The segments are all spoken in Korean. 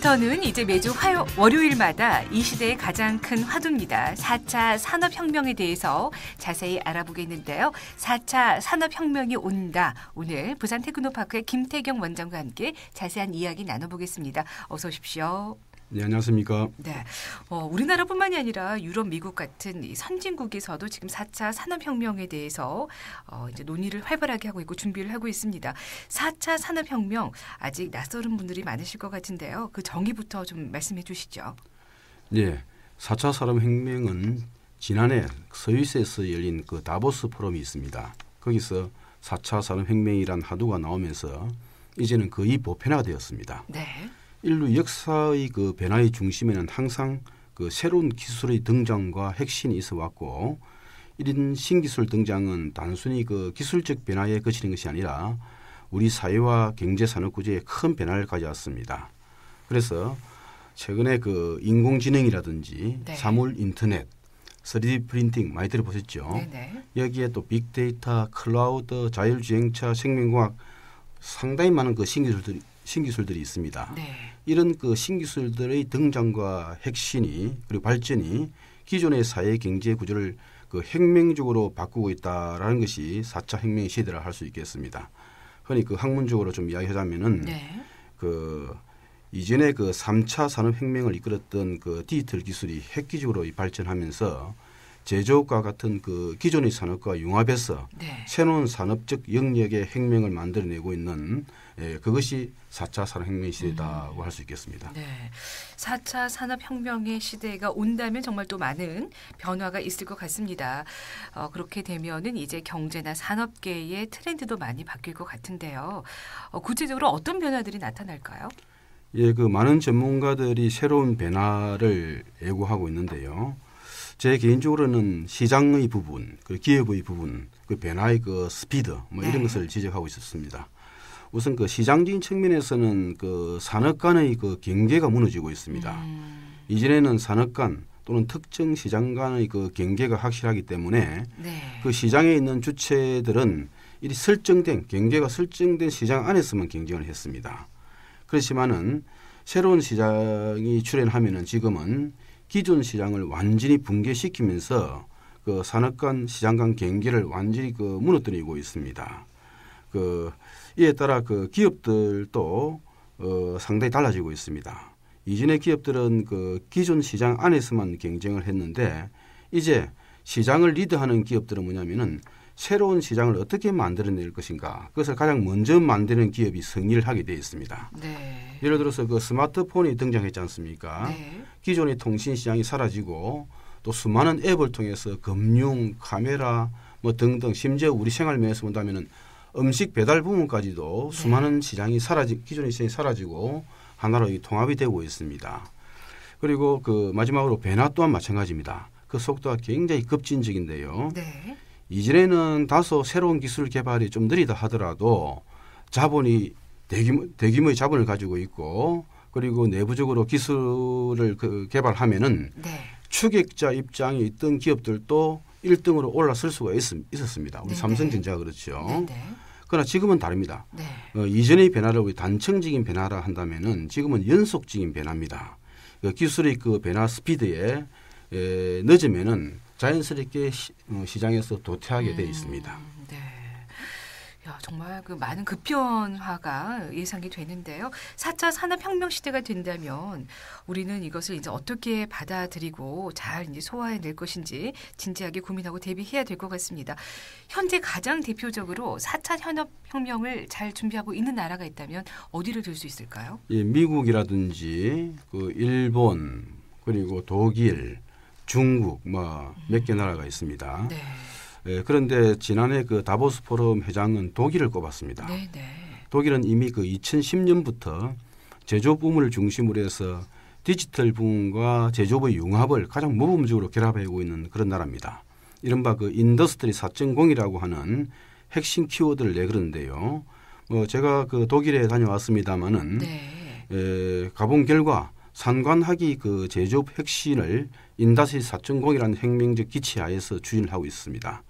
지금부터는 이제 매주 화요, 월요일마다 이 시대의 가장 큰 화두입니다. 4차 산업혁명에 대해서 자세히 알아보겠는데요. 4차 산업혁명이 온다. 오늘 부산 테크노파크의 김태경 원장과 함께 자세한 이야기 나눠보겠습니다. 어서 오십시오. 네, 안녕하십니까. 네. 어, 우리나라뿐만이 아니라 유럽, 미국 같은 선진국에서도 지금 4차 산업혁명에 대해서 어, 이제 논의를 활발하게 하고 있고 준비를 하고 있습니다. 4차 산업혁명 아직 낯설은 분들이 많으실 것 같은데요. 그 정의부터 좀 말씀해 주시죠. 네. 4차 산업혁명은 지난해 스위스에서 열린 그 다보스 포럼이 있습니다. 거기서 4차 산업혁명이란 하두가 나오면서 이제는 거의 보편화되었습니다. 네. 인류 역사의 그 변화의 중심에는 항상 그 새로운 기술의 등장과 핵심이 있어 왔고 이런 신기술 등장은 단순히 그 기술적 변화에 그치는 것이 아니라 우리 사회와 경제 산업 구조에 큰 변화를 가져왔습니다. 그래서 최근에 그 인공지능이라든지 네. 사물 인터넷, 3D 프린팅 많이 들어보셨죠? 네네. 네. 여기에 또 빅데이터, 클라우드, 자율주행차, 생명공학 상당히 많은 그 신기술들이 신기술들이 있습니다. 네. 이런 그 신기술들의 등장과 핵심이 그리고 발전이 기존의 사회 경제 구조를 그 혁명적으로 바꾸고 있다라는 것이 4차 혁명의 시대라 할 수 있겠습니다. 흔히 그 학문적으로 좀 이야기하자면은 네. 그 이전에 그 3차 산업혁명을 이끌었던 그 디지털 기술이 획기적으로 발전하면서 제조업과 같은 그 기존의 산업과 융합해서 네. 새로운 산업적 영역의 혁명을 만들어내고 있는 예, 그것이 4차 산업혁명 시대다고 음. 할수 있겠습니다. 네. 4차 산업혁명의 시대가 온다면 정말 또 많은 변화가 있을 것 같습니다. 어, 그렇게 되면은 이제 경제나 산업계의 트렌드도 많이 바뀔 것 같은데요. 어, 구체적으로 어떤 변화들이 나타날까요? 예, 그 많은 전문가들이 새로운 변화를 예고하고 있는데요. 제 개인적으로는 시장의 부분, 그 기업의 부분, 그 변화의 그 스피드 뭐 이런 네. 것을 지적하고 있었습니다. 우선 그 시장적인 측면에서는 그 산업 간의 그 경계가 무너지고 있습니다. 음. 이전에는 산업 간 또는 특정 시장 간의 그 경계가 확실하기 때문에 네. 그 시장에 있는 주체들은 이 설정된 경계가 설정된 시장 안에서만 경쟁을 했습니다. 그렇지만은 새로운 시장이 출현하면은 지금은 기존 시장을 완전히 붕괴시키면서 그 산업 간 시장 간 경계를 완전히 그 무너뜨리고 있습니다. 그 이에 따라 그 기업들도 어 상당히 달라지고 있습니다. 이전의 기업들은 그 기존 시장 안에서만 경쟁을 했는데 이제 시장을 리드하는 기업들은 뭐냐면은 새로운 시장을 어떻게 만들어낼 것인가 그것을 가장 먼저 만드는 기업이 승리를 하게 되어 있습니다. 네. 예를 들어서 그 스마트폰이 등장했지 않습니까? 네. 기존의 통신 시장이 사라지고 또 수많은 앱을 통해서 금융, 카메라 뭐 등등 심지어 우리 생활 면에서 본다면은 음식 배달 부문까지도 네. 수많은 시장이 사라지 기존의 시장이 사라지고 하나로 이 통합이 되고 있습니다. 그리고 그 마지막으로 배나 또한 마찬가지입니다. 그 속도가 굉장히 급진적인데요. 네. 이전에는 다소 새로운 기술 개발이 좀 느리다 하더라도 자본이 대규모, 대규모의 자본을 가지고 있고 그리고 내부적으로 기술을 그 개발하면은 네. 추격자 입장에 있던 기업들도 1등으로 올라설 수가 있, 었습니다 우리 네네. 삼성전자 그렇죠. 네네. 그러나 지금은 다릅니다. 네. 어, 이전의 변화를 우리 단층적인 변화라 한다면은 지금은 연속적인 변화입니다. 그 기술의 그 변화 스피드에 에, 늦으면은 자연스럽게 시, 어, 시 장에서 도태하게 음. 돼 있습니다. 음. 야, 정말 그 많은 급변화가 예상이 되는데요. 4차 산업혁명 시대가 된다면 우리는 이것을 이제 어떻게 받아들이고 잘 이제 소화해낼 것인지 진지하게 고민하고 대비해야 될 것 같습니다. 현재 가장 대표적으로 4차 산업혁명을 잘 준비하고 있는 나라가 있다면 어디를 들 수 있을까요? 예, 미국이라든지 그 일본 그리고 독일, 중국 뭐 몇개 나라가 있습니다. 네. 예, 그런데 지난해 그 다보스 포럼 회장은 독일을 꼽았습니다. 네네. 네. 독일은 이미 그 2010년부터 제조 붐을 중심으로 해서 디지털 붐과 제조업의 융합을 가장 모범적으로 결합하고 있는 그런 나라입니다. 이른바 그 인더스트리 4.0이라고 하는 핵심 키워드를 내그러는데요. 뭐 제가 그 독일에 다녀왔습니다마는 네. 에, 예, 가본 결과 산관학이 그 제조업 핵심을 인더스트리 4.0이라는 혁명적 기치 하에서 추진을 하고 있습니다.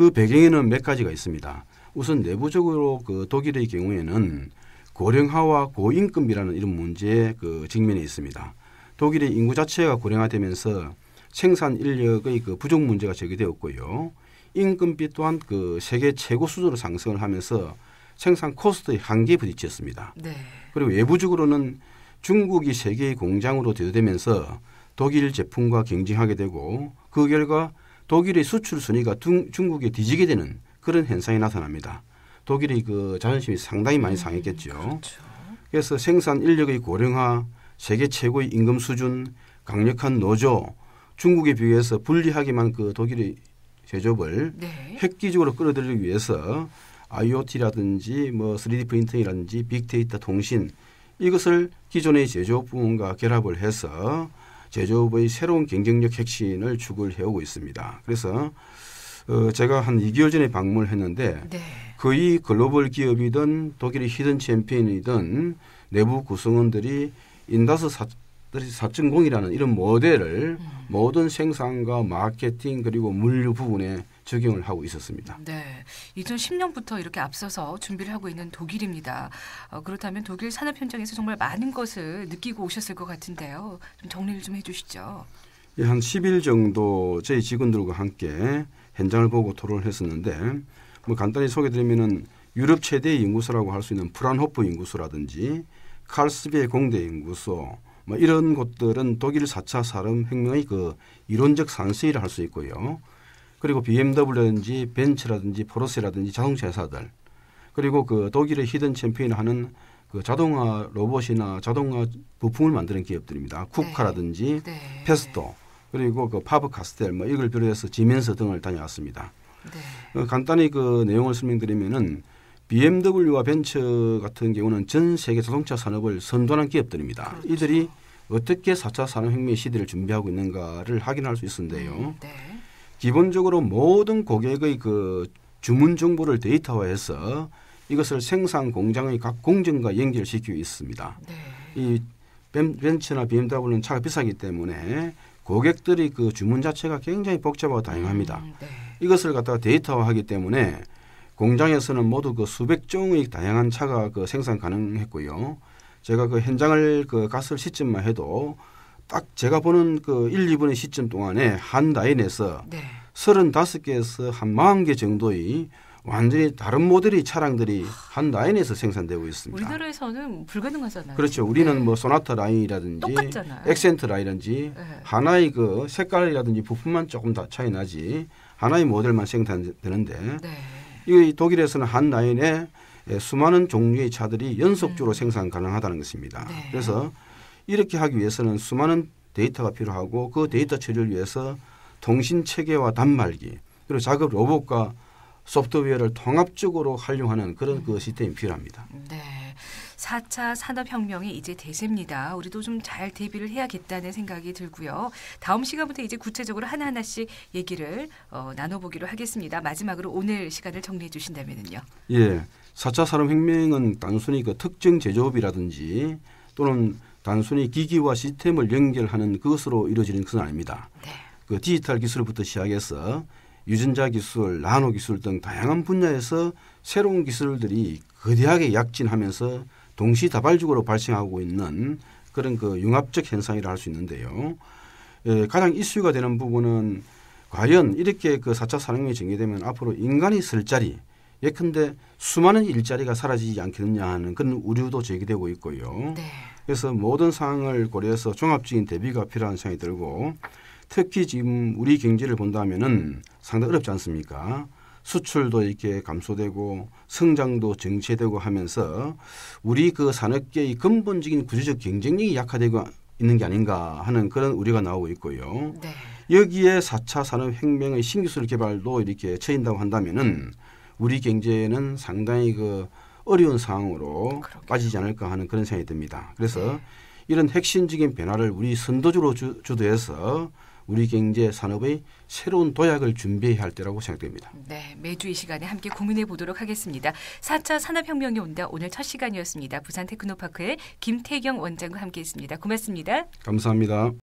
그 배경에는 몇 가지가 있습니다. 우선 내부적으로 그 독일의 경우에는 고령화와 고임금이라는 이런 문제에 그 직면해 있습니다. 독일의 인구 자체가 고령화되면서 생산 인력의 그 부족 문제가 제기되었고요. 임금비 또한 그 세계 최고 수준으로 상승을 하면서 생산 코스트의 한계에 부딪혔습니다. 네. 그리고 외부적으로는 중국이 세계의 공장으로 대두되면서 독일 제품과 경쟁하게 되고 그 결과 독일의 수출 순위가 중, 중국에 뒤지게 되는 그런 현상이 나타납니다. 독일이 그 자존심이 상당히 많이 음, 상했겠죠. 그렇죠. 그래서 생산 인력의 고령화, 세계 최고의 임금 수준, 강력한 노조, 중국에 비해서 불리하기만그 독일의 제조업을 네. 획기적으로 끌어들이기 위해서 IoT라든지 뭐 3D 프린팅이라든지 빅데이터 통신 이것을 기존의 제조업 부문과 결합을 해서 제조업의 새로운 경쟁력 핵심을 추구를 해오고 있습니다. 그래서 어, 제가 한 2개월 전에 방문을 했는데 네. 거의 글로벌 기업이든 독일의 히든 챔피언이든 내부 구성원들이 인다스 사 4.0이라는 이런 모델을 음. 모든 생산과 마케팅 그리고 물류 부분에 적용을 하고 있었습니다. 네, 2010년부터 이렇게 앞서서 준비를 하고 있는 독일입니다. 어, 그렇다면 독일 산업 현장에서 정말 많은 것을 느끼고 오셨을 것 같은데요. 좀 정리를 좀 해주시죠. 예, 한 10일 정도 저희 직원들과 함께 현장을 보고 토론을 했었는데 뭐 간단히 소개드리면은 유럽 최대의 인구수라고 할 수 있는 프란호프 인구수라든지 칼스비 공대 인구수 뭐 이런 곳들은 독일 4차 산업혁명의 그 이론적 산수이라 할수 있고요. 그리고 BMW라든지 벤츠라든지 포르쉐라든지 자동차 회사들 그리고 그 독일의 히든 챔피언 하는 그 자동화 로봇이나 자동화 부품을 만드는 기업들입니다. 네. 쿠카라든지 네. 네. 페스토 그리고 그 파브 카스텔 뭐 이걸 비롯해서 지멘서 등을 다녀왔습니다. 네. 어, 간단히 그 내용을 설명드리면은 BMW와 벤츠 같은 경우는 전 세계 자동차 산업을 선도하는 기업들입니다. 그렇죠. 이들이 어떻게 4차 산업혁명 시대를 준비하고 있는가를 확인할 수 있는데요. 음, 네. 기본적으로 모든 고객의 그 주문 정보를 데이터화해서 이것을 생산 공장의 각 공정과 연결시키고 있습니다. 네. 이 벤츠나 BMW는 차가 비싸기 때문에 고객들이 그 주문 자체가 굉장히 복잡하고 다양합니다. 음, 네. 이것을 갖다가 데이터화하기 때문에 공장에서는 모두 그 수백 종의 다양한 차가 그 생산 가능했고요. 제가 그 현장을 그 갔을 시점만 해도 딱 제가 보는 그 1, 2분의 시점 동안에 한 라인에서 네. 35개에서 한 40개 정도의 완전히 다른 모델의 차량들이 한 라인에서 생산되고 있습니다. 우리나라에서는 뭐 불가능하잖아요. 그렇죠. 우리는 네. 뭐 소나타 라인이라든지 똑같잖아요. 엑센트 라인이라든지 네. 하나의 그 색깔이라든지 부품만 조금 다 차이 나지 하나의 모델만 생산되는데 네. 이 독일에서는 한 라인에 수많은 종류의 차들이 연속적으로 음. 생산 가능하다는 것입니다. 네. 그래서 이렇게 하기 위해서는 수많은 데이터가 필요하고 그 데이터 처리를 위해서 통신 체계와 단말기 그리고 작업 로봇과 소프트웨어를 통합적으로 활용하는 그런 그 시스템이 필요합니다. 네. 4차 산업혁명이 이제 대세입니다. 우리도 좀 잘 대비를 해야겠다는 생각이 들고요. 다음 시간부터 이제 구체적으로 하나하나씩 얘기를 어, 나눠보기로 하겠습니다. 마지막으로 오늘 시간을 정리해 주신다면요. 예. 4차 산업혁명은 단순히 그 특정 제조업이라든지 또는 단순히 기기와 시스템을 연결하는 것으로 이루어지는 것은 아닙니다. 네. 그 디지털 기술부터 시작해서 유전자 기술, 나노 기술 등 다양한 분야에서 새로운 기술들이 거대하게 약진하면서 동시다발적으로 발생하고 있는 그런 그 융합적 현상이라 할 수 있는데요. 예, 가장 이슈가 되는 부분은 과연 이렇게 그 4차 산업이 전개되면 앞으로 인간이 쓸 자리 예컨대 수많은 일자리가 사라지지 않겠느냐 하는 그런 우려도 제기되고 있고요. 네. 그래서 모든 상황을 고려해서 종합적인 대비가 필요한 생각이 들고 특히 지금 우리 경제를 본다면은 상당히 어렵지 않습니까? 수출도 이렇게 감소되고 성장도 정체되고 하면서 우리 그 산업계의 근본적인 구조적 경쟁력이 약화되고 있는 게 아닌가 하는 그런 우려가 나오고 있고요. 네. 여기에 4차 산업혁명의 신기술 개발도 이렇게 처인다고 한다면은 우리 경제는 상당히 그 어려운 상황으로 그렇겠 빠지지 않을까 하는 그런 생각이 듭니다. 그래서 네. 이런 핵심적인 변화를 우리 선도주로 주, 주도해서 우리 경제 산업의 새로운 도약을 준비해야 할 때라고 생각됩니다. 네, 매주 이 시간에 함께 고민해 보도록 하겠습니다. 4차 산업혁명이 온다 오늘 첫 시간이었습니다. 부산 테크노파크의 김태경 원장과 함께했습니다. 고맙습니다. 감사합니다.